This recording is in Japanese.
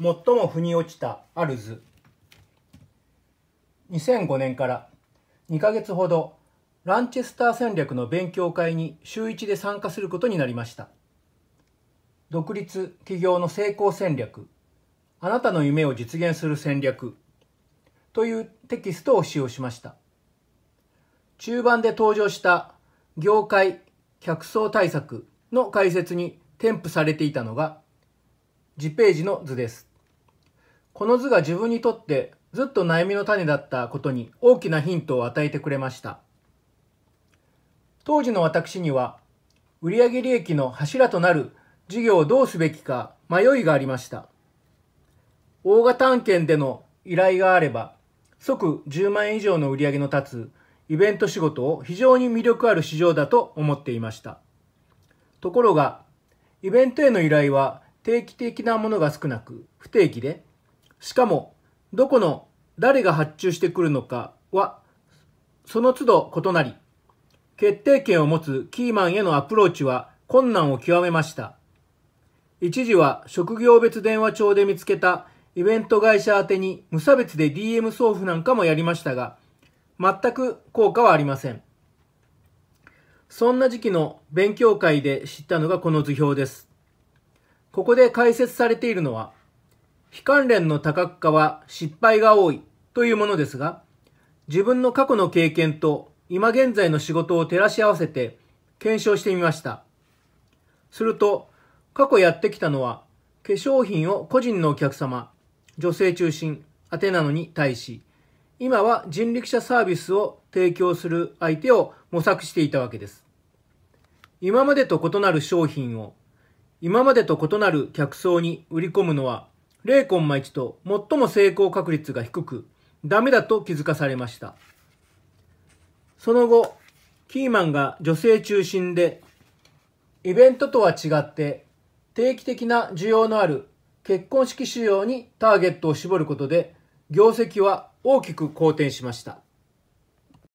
最も腑に落ちたある図2005年から2ヶ月ほどランチェスター戦略の勉強会に週1で参加することになりました独立起業の成功戦略あなたの夢を実現する戦略というテキストを使用しました中盤で登場した業界客層対策の解説に添付されていたのが次ページの図ですこの図が自分にとってずっと悩みの種だったことに大きなヒントを与えてくれました。当時の私には、売上利益の柱となる事業をどうすべきか迷いがありました。大型案件での依頼があれば、即10万円以上の売り上げの立つイベント仕事を非常に魅力ある市場だと思っていました。ところが、イベントへの依頼は定期的なものが少なく不定期で、しかも、どこの誰が発注してくるのかは、その都度異なり、決定権を持つキーマンへのアプローチは困難を極めました。一時は職業別電話帳で見つけたイベント会社宛に無差別で DM 送付なんかもやりましたが、全く効果はありません。そんな時期の勉強会で知ったのがこの図表です。ここで解説されているのは、非関連の多角化は失敗が多いというものですが、自分の過去の経験と今現在の仕事を照らし合わせて検証してみました。すると、過去やってきたのは、化粧品を個人のお客様、女性中心、宛てなのに対し、今は人力車サービスを提供する相手を模索していたわけです。今までと異なる商品を、今までと異なる客層に売り込むのは0.1と最も成功確率が低く、ダメだと気づかされました。その後、キーマンが女性中心で、イベントとは違って定期的な需要のある結婚式仕様にターゲットを絞ることで業績は大きく好転しました。